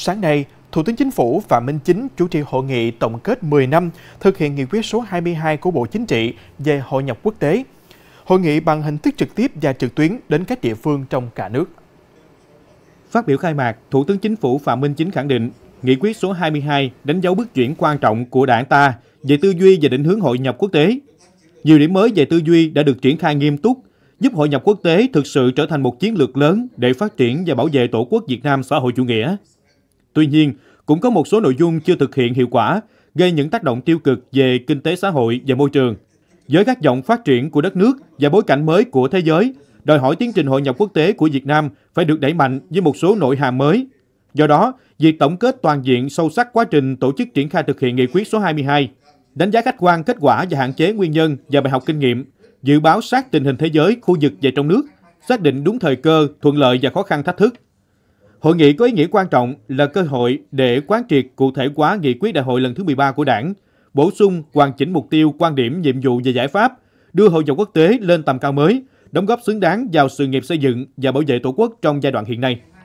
Sáng nay, Thủ tướng Chính phủ Phạm Minh Chính chủ trì hội nghị tổng kết 10 năm thực hiện nghị quyết số 22 của Bộ Chính trị về hội nhập quốc tế. Hội nghị bằng hình thức trực tiếp và trực tuyến đến các địa phương trong cả nước. Phát biểu khai mạc, Thủ tướng Chính phủ Phạm Minh Chính khẳng định, nghị quyết số 22 đánh dấu bước chuyển quan trọng của đảng ta về tư duy và định hướng hội nhập quốc tế. Nhiều điểm mới về tư duy đã được triển khai nghiêm túc, giúp hội nhập quốc tế thực sự trở thành một chiến lược lớn để phát triển và bảo vệ Tổ quốc Việt Nam xã hội chủ nghĩa. Tuy nhiên, cũng có một số nội dung chưa thực hiện hiệu quả, gây những tác động tiêu cực về kinh tế xã hội và môi trường. Với các giọng phát triển của đất nước và bối cảnh mới của thế giới, đòi hỏi tiến trình hội nhập quốc tế của Việt Nam phải được đẩy mạnh với một số nội hàm mới. Do đó, việc tổng kết toàn diện sâu sắc quá trình tổ chức triển khai thực hiện nghị quyết số 22, đánh giá khách quan kết quả và hạn chế nguyên nhân và bài học kinh nghiệm, dự báo sát tình hình thế giới, khu vực và trong nước, xác định đúng thời cơ, thuận lợi và khó khăn thách thức, Hội nghị có ý nghĩa quan trọng là cơ hội để quán triệt cụ thể hóa nghị quyết đại hội lần thứ 13 của Đảng, bổ sung hoàn chỉnh mục tiêu, quan điểm, nhiệm vụ và giải pháp, đưa hội nhập quốc tế lên tầm cao mới, đóng góp xứng đáng vào sự nghiệp xây dựng và bảo vệ Tổ quốc trong giai đoạn hiện nay.